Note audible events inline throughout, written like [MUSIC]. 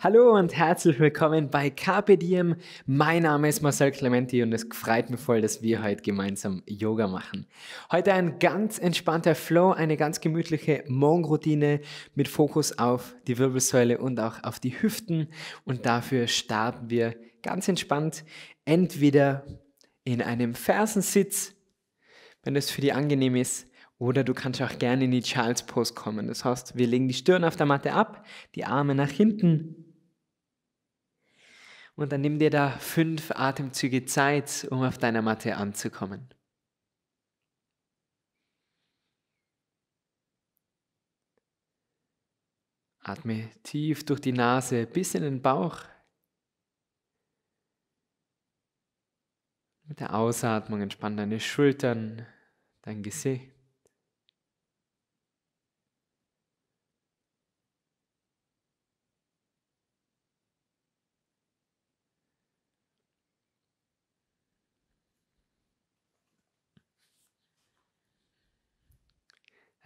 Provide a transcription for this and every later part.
Hallo und herzlich willkommen bei Carpe Diem. Mein Name ist Marcel Clementi und es freut mich voll, dass wir heute gemeinsam Yoga machen. Heute ein ganz entspannter Flow, eine ganz gemütliche Morgenroutine mit Fokus auf die Wirbelsäule und auch auf die Hüften. Und dafür starten wir ganz entspannt entweder in einem Fersensitz, wenn das für dich angenehm ist, oder du kannst auch gerne in die Charles Pose kommen. Das heißt, wir legen die Stirn auf der Matte ab, die Arme nach hinten und dann nimm dir da fünf Atemzüge Zeit, um auf deiner Matte anzukommen. Atme tief durch die Nase bis in den Bauch. Mit der Ausatmung entspann deine Schultern, dein Gesicht.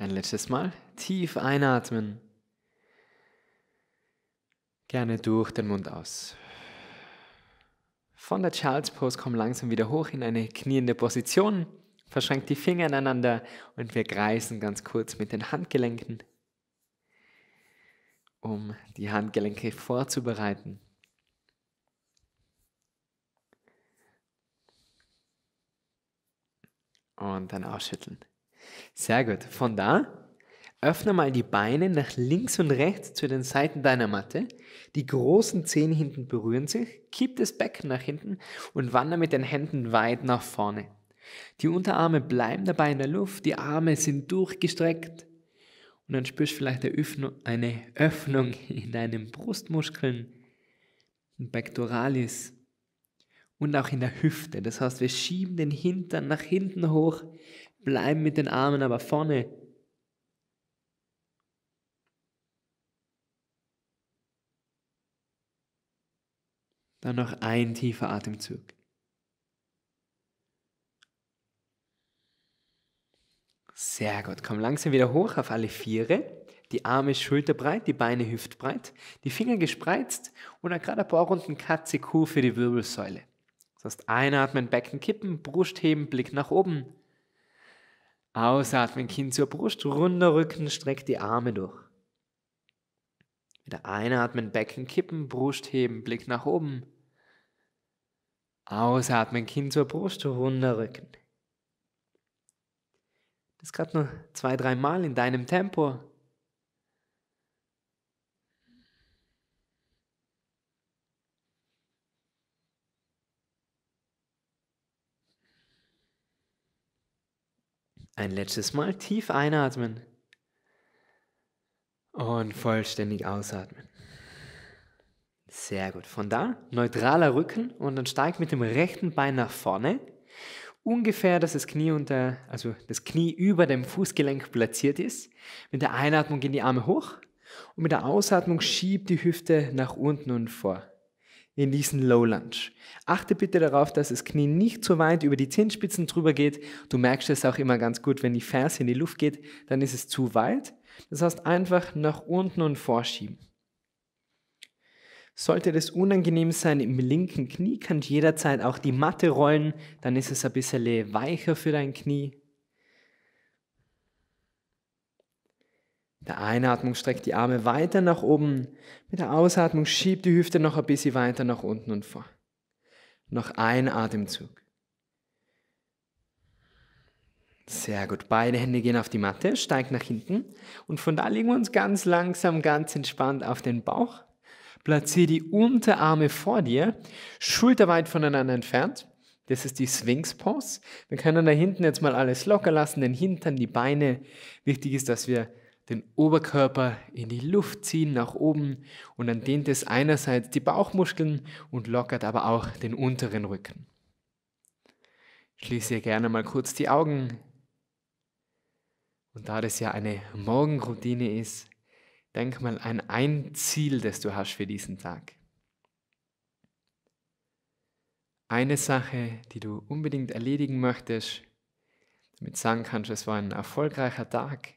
Ein letztes Mal tief einatmen. Gerne durch den Mund aus. Von der Charles Pose komm langsam wieder hoch in eine kniende Position. Verschränkt die Finger ineinander und wir kreisen ganz kurz mit den Handgelenken, um die Handgelenke vorzubereiten. Und dann ausschütteln. Sehr gut. Von da öffne mal die Beine nach links und rechts zu den Seiten deiner Matte. Die großen Zehen hinten berühren sich. Kipp das Becken nach hinten und wandere mit den Händen weit nach vorne. Die Unterarme bleiben dabei in der Luft, die Arme sind durchgestreckt. Und dann spürst du vielleicht eine Öffnung in deinen Brustmuskeln, im Pectoralis und auch in der Hüfte. Das heißt, wir schieben den Hintern nach hinten hoch, bleiben mit den Armen aber vorne. Dann noch ein tiefer Atemzug. Sehr gut. Komm langsam wieder hoch auf alle Viere. Die Arme schulterbreit, die Beine hüftbreit, die Finger gespreizt und dann gerade ein paar Runden Katze-Kuh für die Wirbelsäule. Das heißt, einatmen, Becken kippen, Brust heben, Blick nach oben. Ausatmen, Kind zur Brust, runder Rücken, streck die Arme durch. Wieder einatmen, Becken kippen, Brust heben, Blick nach oben. Ausatmen, Kind zur Brust, runder Rücken. Das gerade nur zwei, drei Mal in deinem Tempo. Ein letztes Mal tief einatmen und vollständig ausatmen. Sehr gut. Von da neutraler Rücken und dann steigt mit dem rechten Bein nach vorne. Ungefähr, dass das Knie unter, also das Knie über dem Fußgelenk platziert ist. Mit der Einatmung gehen die Arme hoch und mit der Ausatmung schiebt die Hüfte nach unten und vor in diesen Low Lunge. Achte bitte darauf, dass das Knie nicht zu so weit über die Zehenspitzen drüber geht. Du merkst es auch immer ganz gut, wenn die Ferse in die Luft geht, dann ist es zu weit. Das heißt, einfach nach unten und vorschieben. Sollte das unangenehm sein im linken Knie, kannst jederzeit auch die Matte rollen, dann ist es ein bisschen weicher für dein Knie. Mit der Einatmung streckt die Arme weiter nach oben. Mit der Ausatmung schiebt die Hüfte noch ein bisschen weiter nach unten und vor. Noch ein Atemzug. Sehr gut. Beide Hände gehen auf die Matte, steigt nach hinten. Und von da legen wir uns ganz langsam, ganz entspannt auf den Bauch. Platziere die Unterarme vor dir, schulterweit voneinander entfernt. Das ist die Sphinx Pose. Wir können da hinten jetzt mal alles locker lassen, den Hintern, die Beine. Wichtig ist, dass wir den Oberkörper in die Luft ziehen, nach oben und dann dehnt es einerseits die Bauchmuskeln und lockert aber auch den unteren Rücken. Schließe gerne mal kurz die Augen. Und da das ja eine Morgenroutine ist, denk mal an ein Ziel, das du hast für diesen Tag. Eine Sache, die du unbedingt erledigen möchtest, damit sagen kannst, es war ein erfolgreicher Tag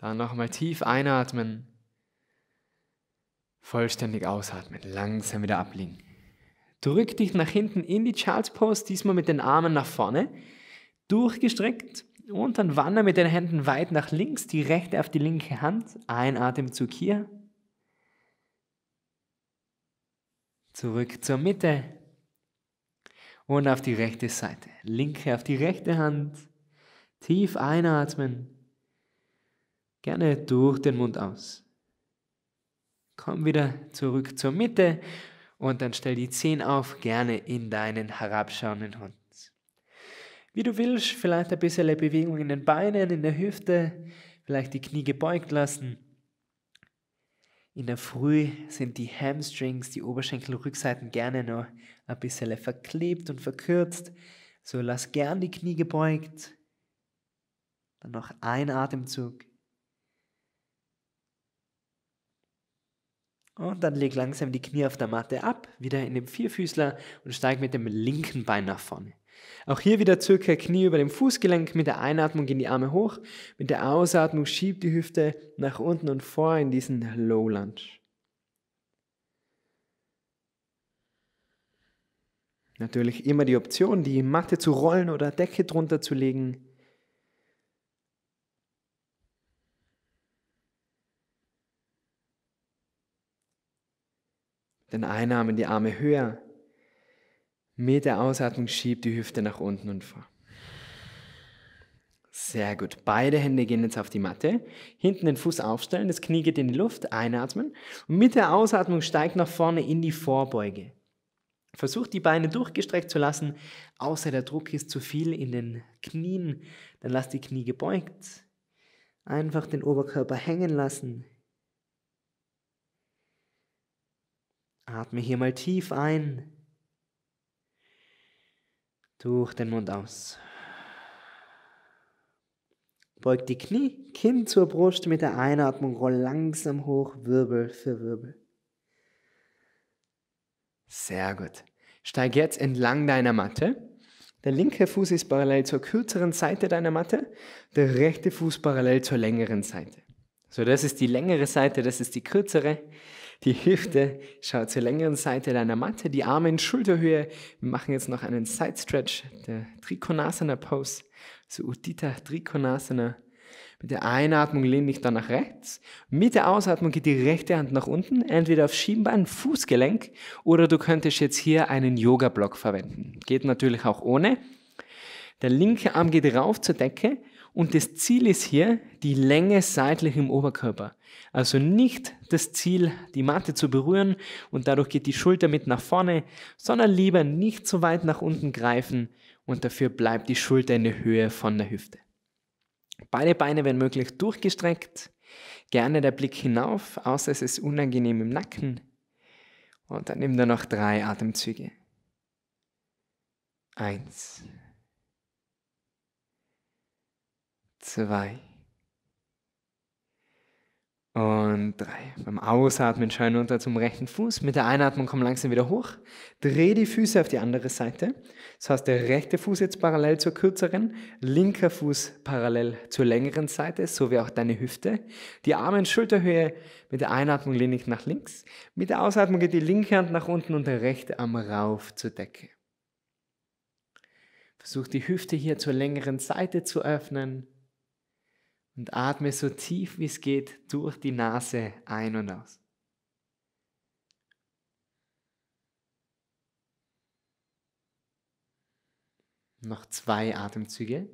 Dann nochmal tief einatmen. Vollständig ausatmen. Langsam wieder abliegen. Drück dich nach hinten in die Child's Pose, diesmal mit den Armen nach vorne. Durchgestreckt. Und dann wander mit den Händen weit nach links, die rechte auf die linke Hand. Ein Atemzug hier. Zurück zur Mitte. Und auf die rechte Seite. Linke auf die rechte Hand. Tief einatmen. Gerne durch den Mund aus. Komm wieder zurück zur Mitte und dann stell die Zehen auf, gerne in deinen herabschauenden Hund. Wie du willst, vielleicht ein bisschen Bewegung in den Beinen, in der Hüfte, vielleicht die Knie gebeugt lassen. In der Früh sind die Hamstrings, die Oberschenkelrückseiten gerne noch ein bisschen verklebt und verkürzt. So lass gern die Knie gebeugt. Dann noch ein Atemzug. Und dann leg langsam die Knie auf der Matte ab, wieder in den Vierfüßler und steig mit dem linken Bein nach vorne. Auch hier wieder circa Knie über dem Fußgelenk. Mit der Einatmung gehen die Arme hoch. Mit der Ausatmung schieb die Hüfte nach unten und vor in diesen Low Lunge. Natürlich immer die Option, die Matte zu rollen oder Decke drunter zu legen. den Einarmen die Arme höher. Mit der Ausatmung schiebt die Hüfte nach unten und vor. Sehr gut. Beide Hände gehen jetzt auf die Matte. Hinten den Fuß aufstellen, das Knie geht in die Luft, einatmen. Und mit der Ausatmung steigt nach vorne in die Vorbeuge. Versucht die Beine durchgestreckt zu lassen, außer der Druck ist zu viel in den Knien. Dann lasst die Knie gebeugt. Einfach den Oberkörper hängen lassen. Atme hier mal tief ein. Durch den Mund aus. Beug die Knie, Kinn zur Brust mit der Einatmung, roll langsam hoch, Wirbel für Wirbel. Sehr gut. Steig jetzt entlang deiner Matte. Der linke Fuß ist parallel zur kürzeren Seite deiner Matte, der rechte Fuß parallel zur längeren Seite. So, das ist die längere Seite, das ist die kürzere. Die Hüfte schaut zur längeren Seite deiner Matte. Die Arme in Schulterhöhe. Wir machen jetzt noch einen Side Stretch, der Trikonasana Pose. So Udita Trikonasana. Mit der Einatmung lehne ich dann nach rechts. Mit der Ausatmung geht die rechte Hand nach unten, entweder auf Schienbein, Fußgelenk oder du könntest jetzt hier einen Yoga-Block verwenden. Geht natürlich auch ohne. Der linke Arm geht rauf zur Decke und das Ziel ist hier die Länge seitlich im Oberkörper. Also nicht das Ziel, die Matte zu berühren und dadurch geht die Schulter mit nach vorne, sondern lieber nicht zu weit nach unten greifen und dafür bleibt die Schulter in der Höhe von der Hüfte. Beide Beine werden möglich durchgestreckt, gerne der Blick hinauf, außer es ist unangenehm im Nacken. Und dann nimm nur noch drei Atemzüge. Eins. Zwei. Und drei. Beim Ausatmen schauen runter zum rechten Fuß. Mit der Einatmung komm langsam wieder hoch. Dreh die Füße auf die andere Seite. Das heißt, der rechte Fuß jetzt parallel zur kürzeren, linker Fuß parallel zur längeren Seite, so wie auch deine Hüfte. Die Arme in Schulterhöhe. Mit der Einatmung lehne ich nach links. Mit der Ausatmung geht die linke Hand nach unten und der rechte Arm rauf zur Decke. Versuch die Hüfte hier zur längeren Seite zu öffnen und atme so tief wie es geht durch die Nase ein und aus. Noch zwei Atemzüge.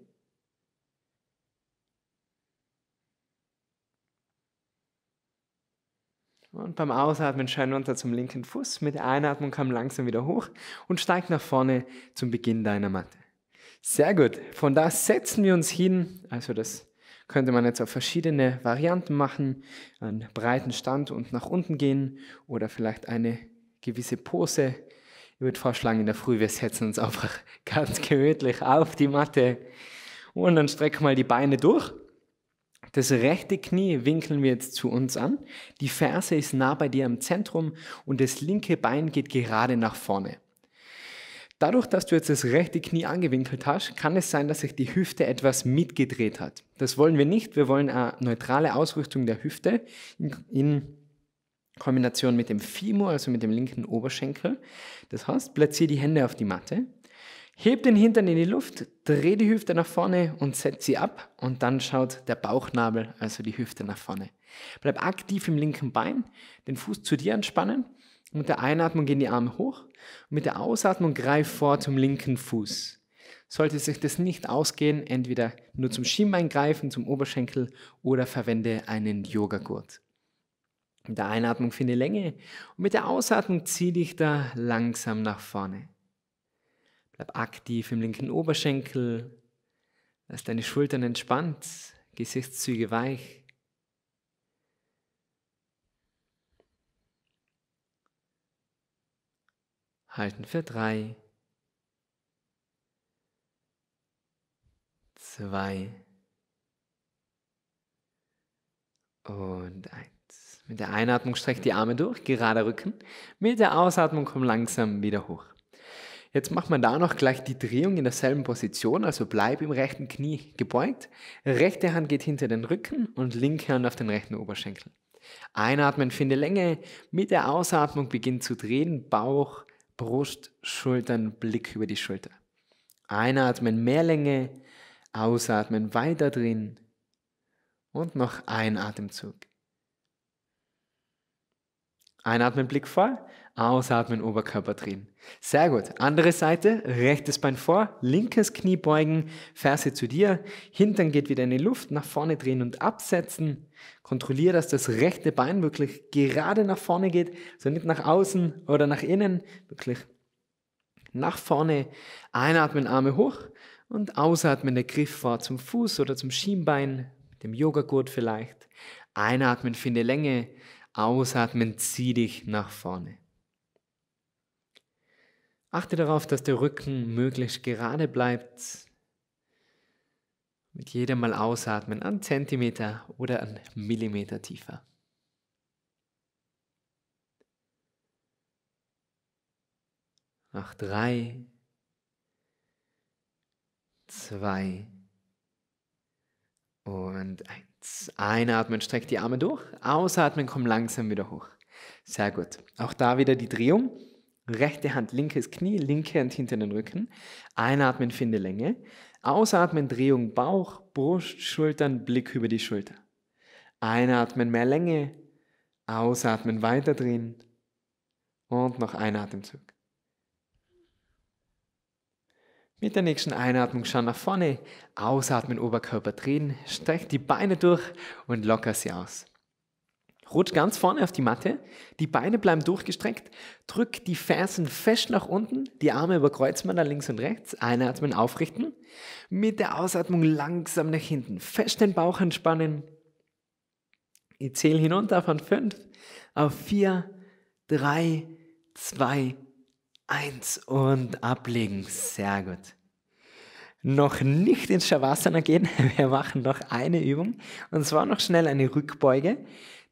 Und beim Ausatmen schein runter zum linken Fuß. Mit der Einatmung komm langsam wieder hoch und steig nach vorne zum Beginn deiner Matte. Sehr gut. Von da setzen wir uns hin. Also das könnte man jetzt auf verschiedene Varianten machen, einen breiten Stand und nach unten gehen oder vielleicht eine gewisse Pose. Ich würde vorschlagen, in der Früh, wir setzen uns einfach [LAUGHS] ganz gemütlich auf die Matte und dann strecken mal die Beine durch. Das rechte Knie winkeln wir jetzt zu uns an. Die Ferse ist nah bei dir im Zentrum und das linke Bein geht gerade nach vorne. Dadurch, dass du jetzt das rechte Knie angewinkelt hast, kann es sein, dass sich die Hüfte etwas mitgedreht hat. Das wollen wir nicht. Wir wollen eine neutrale Ausrichtung der Hüfte in Kombination mit dem Femur, also mit dem linken Oberschenkel. Das heißt, platziere die Hände auf die Matte, heb den Hintern in die Luft, dreh die Hüfte nach vorne und setz sie ab und dann schaut der Bauchnabel, also die Hüfte nach vorne. Bleib aktiv im linken Bein, den Fuß zu dir entspannen. Mit der Einatmung gehen die Arme hoch, und mit der Ausatmung greif vor zum linken Fuß. Sollte sich das nicht ausgehen, entweder nur zum Schienbein greifen, zum Oberschenkel oder verwende einen Yogagurt. Mit der Einatmung finde Länge und mit der Ausatmung zieh dich da langsam nach vorne. Bleib aktiv im linken Oberschenkel, lass deine Schultern entspannt, Gesichtszüge weich. halten für drei, zwei und eins. Mit der Einatmung streckt die Arme durch, gerade Rücken. Mit der Ausatmung komm langsam wieder hoch. Jetzt macht man da noch gleich die Drehung in derselben Position, also bleib im rechten Knie gebeugt. Rechte Hand geht hinter den Rücken und linke Hand auf den rechten Oberschenkel. Einatmen, finde Länge. Mit der Ausatmung beginnt zu drehen, Bauch, Brust, Schultern, Blick über die Schulter. Einatmen, mehr Länge, ausatmen, weiter drin und noch ein Atemzug. Einatmen, Blick vor Ausatmen, Oberkörper drehen. Sehr gut. Andere Seite, rechtes Bein vor, linkes Knie beugen, Ferse zu dir, Hintern geht wieder in die Luft, nach vorne drehen und absetzen. Kontrolliere, dass das rechte Bein wirklich gerade nach vorne geht, so nicht nach außen oder nach innen, wirklich nach vorne. Einatmen, Arme hoch und ausatmen, der Griff vor zum Fuß oder zum Schienbein, dem Yogagurt vielleicht. Einatmen, finde Länge, ausatmen, zieh dich nach vorne. Achte darauf, dass der Rücken möglichst gerade bleibt. Mit jedem Mal ausatmen an Zentimeter oder an Millimeter tiefer. Nach drei, zwei und eins. Einatmen, streck die Arme durch. Ausatmen, komm langsam wieder hoch. Sehr gut. Auch da wieder die Drehung. Rechte Hand, linkes Knie, linke Hand hinter den Rücken. Einatmen, finde Länge. Ausatmen, Drehung Bauch, Brust, Schultern, Blick über die Schulter. Einatmen, mehr Länge. Ausatmen, weiterdrehen. Und noch ein Atemzug. Mit der nächsten Einatmung schau nach vorne. Ausatmen, Oberkörper drehen. Streck die Beine durch und locker sie aus. Rutsch ganz vorne auf die Matte, die Beine bleiben durchgestreckt, drück die Fersen fest nach unten, die Arme überkreuzt man da links und rechts, einatmen, aufrichten, mit der Ausatmung langsam nach hinten, fest den Bauch entspannen. Ich zähle hinunter von 5 auf 4, 3, 2, 1 und ablegen. Sehr gut noch nicht ins Shavasana gehen. [LAUGHS] Wir machen noch eine Übung und zwar noch schnell eine Rückbeuge.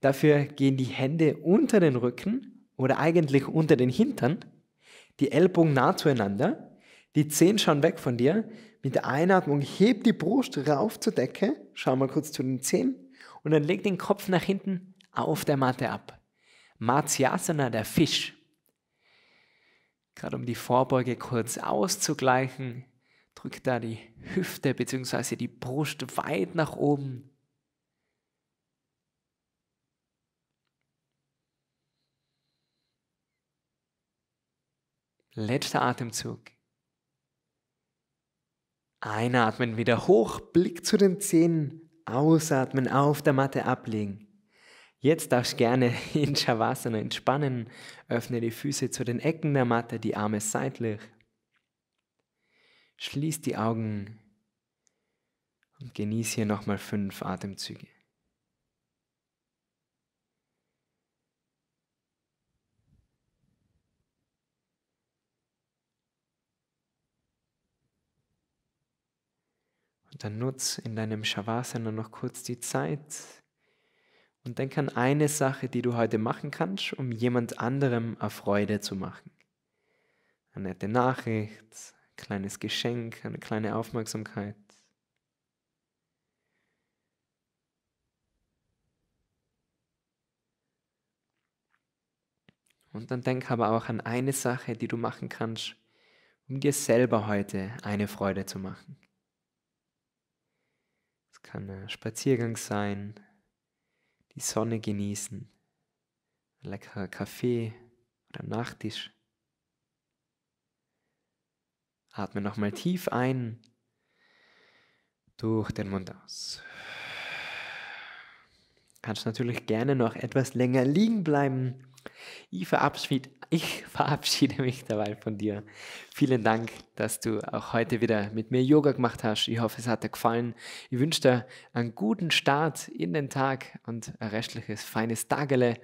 Dafür gehen die Hände unter den Rücken oder eigentlich unter den Hintern, die Ellbogen nah zueinander, die Zehen schauen weg von dir. Mit der Einatmung heb die Brust rauf zur Decke, schau mal kurz zu den Zehen und dann leg den Kopf nach hinten auf der Matte ab. Matsyasana, der Fisch. Gerade um die Vorbeuge kurz auszugleichen, drück da die Hüfte bzw. die Brust weit nach oben Letzter Atemzug. Einatmen, wieder hoch, Blick zu den Zehen, ausatmen, auf der Matte ablegen. Jetzt darfst du gerne [LAUGHS] in Shavasana entspannen. Öffne die Füße zu den Ecken der Matte, die Arme seitlich. Schließ die Augen und genieße hier nochmal fünf Atemzüge. Und dann nutz in deinem Shavasana noch kurz die Zeit und denk an eine Sache, die du heute machen kannst, um jemand anderem eine Freude zu machen. Eine nette Nachricht, ein kleines Geschenk, eine kleine Aufmerksamkeit. Und dann denk aber auch an eine Sache, die du machen kannst, um dir selber heute eine Freude zu machen kann ein Spaziergang sein, die Sonne genießen, ein leckerer Kaffee oder Nachtisch. Atme nochmal tief ein, durch den Mund aus. Kannst natürlich gerne noch etwas länger liegen bleiben ich verabschiede, ich [LAUGHS] verabschiede mich dabei von dir. Vielen Dank, dass du auch heute wieder mit mir Yoga gemacht hast. Ich hoffe, es hat dir gefallen. Ich wünsche dir einen guten Start in den Tag und ein restliches feines Tagele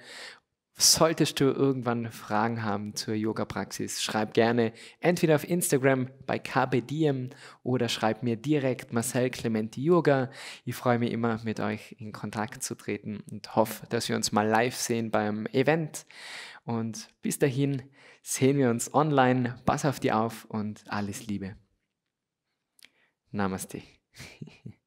Solltest du irgendwann Fragen haben zur Yoga-Praxis, schreib gerne entweder auf Instagram bei kbdiem oder schreib mir direkt Marcel Clementi Yoga. Ich freue mich immer, mit euch in Kontakt zu treten und hoffe, dass wir uns mal live sehen beim Event. Und bis dahin sehen wir uns online. Pass auf dich auf und alles Liebe. Namaste. [LAUGHS]